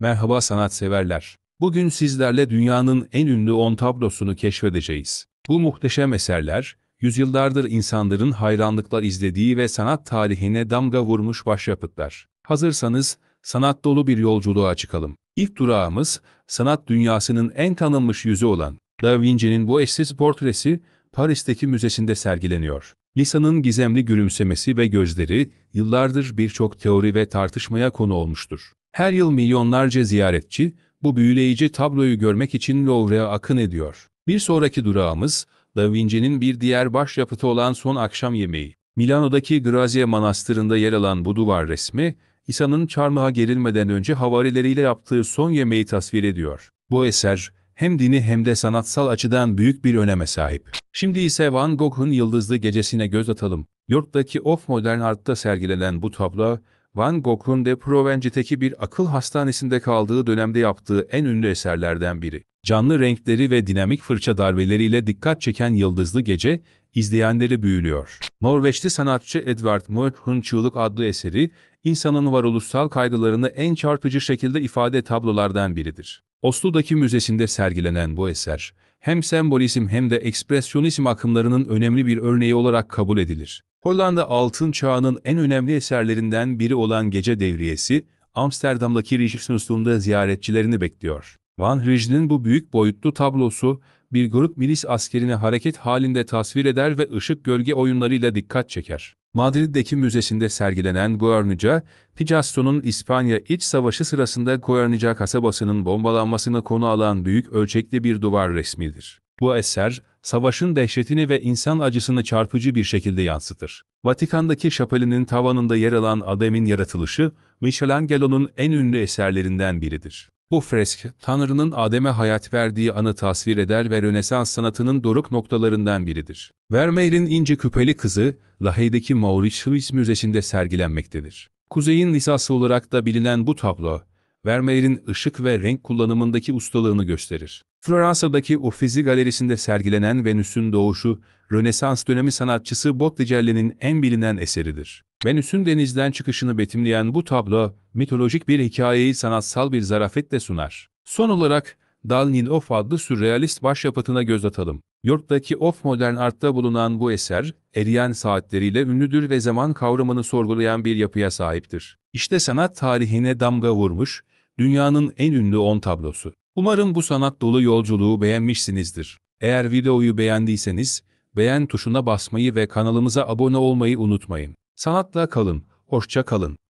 Merhaba sanatseverler. Bugün sizlerle dünyanın en ünlü 10 tablosunu keşfedeceğiz. Bu muhteşem eserler, yüzyıllardır insanların hayranlıkla izlediği ve sanat tarihine damga vurmuş başyapıtlar. Hazırsanız, sanat dolu bir yolculuğa çıkalım. İlk durağımız, sanat dünyasının en tanınmış yüzü olan Da Vinci'nin bu eşsiz portresi Paris'teki müzesinde sergileniyor. Lisa'nın gizemli gülümsemesi ve gözleri, yıllardır birçok teori ve tartışmaya konu olmuştur. Her yıl milyonlarca ziyaretçi bu büyüleyici tabloyu görmek için Louvre'a akın ediyor. Bir sonraki durağımız Da Vinci'nin bir diğer başyapıtı olan Son Akşam Yemeği. Milano'daki Grazia Manastırı'nda yer alan bu duvar resmi, İsa'nın çarmıha gerilmeden önce havarileriyle yaptığı son yemeği tasvir ediyor. Bu eser, hem dini hem de sanatsal açıdan büyük bir öneme sahip. Şimdi ise Van Gogh'un Yıldızlı Gecesi'ne göz atalım. York'taki Off Modern Art'ta sergilenen bu tablo, Van Gogh'un de Provence'teki bir akıl hastanesinde kaldığı dönemde yaptığı en ünlü eserlerden biri. Canlı renkleri ve dinamik fırça darbeleriyle dikkat çeken Yıldızlı Gece, izleyenleri büyülüyor. Norveçli sanatçı Edvard Munch'un Çığlık adlı eseri, insanın varoluşsal kaygılarını en çarpıcı şekilde ifade tablolardan biridir. Oslo'daki müzesinde sergilenen bu eser, hem sembolizm hem de ekspresyonizm akımlarının önemli bir örneği olarak kabul edilir. Hollanda altın çağının en önemli eserlerinden biri olan Gece Devriyesi, Amsterdam'daki Rijksmuseum'da ziyaretçilerini bekliyor. Van Rijn'in bu büyük boyutlu tablosu, bir grup milis askerini hareket halinde tasvir eder ve ışık gölge oyunlarıyla dikkat çeker. Madrid'deki müzesinde sergilenen Guernica, Picasso'nun İspanya İç Savaşı sırasında Guernica kasabasının bombalanmasına konu alan büyük ölçekli bir duvar resmidir. Bu eser, savaşın dehşetini ve insan acısını çarpıcı bir şekilde yansıtır. Vatikan'daki şapelinin tavanında yer alan Adem'in yaratılışı, Michelangelo'nun en ünlü eserlerinden biridir. Bu fresk, Tanrı'nın Adem'e hayat verdiği anı tasvir eder ve Rönesans sanatının doruk noktalarından biridir. Vermeer'in ince küpeli kızı, Lahey'deki Mauritius Müzesi'nde sergilenmektedir. Kuzey'in lisası olarak da bilinen bu tablo, Vermeer'in ışık ve renk kullanımındaki ustalığını gösterir. Floransa'daki Uffizi Galerisi'nde sergilenen Venüs'ün doğuşu, Rönesans dönemi sanatçısı Botticelli'nin en bilinen eseridir. Venüs'ün denizden çıkışını betimleyen bu tablo, mitolojik bir hikayeyi sanatsal bir zarafetle sunar. Son olarak, Dalnin Of adlı sürrealist başyapıtına göz atalım. York'taki Of Modern Art'ta bulunan bu eser, eriyen saatleriyle ünlüdür ve zaman kavramını sorgulayan bir yapıya sahiptir. İşte sanat tarihine damga vurmuş, Dünyanın en ünlü 10 tablosu. Umarım bu sanat dolu yolculuğu beğenmişsinizdir. Eğer videoyu beğendiyseniz, beğen tuşuna basmayı ve kanalımıza abone olmayı unutmayın. Sanatla kalın, hoşça kalın.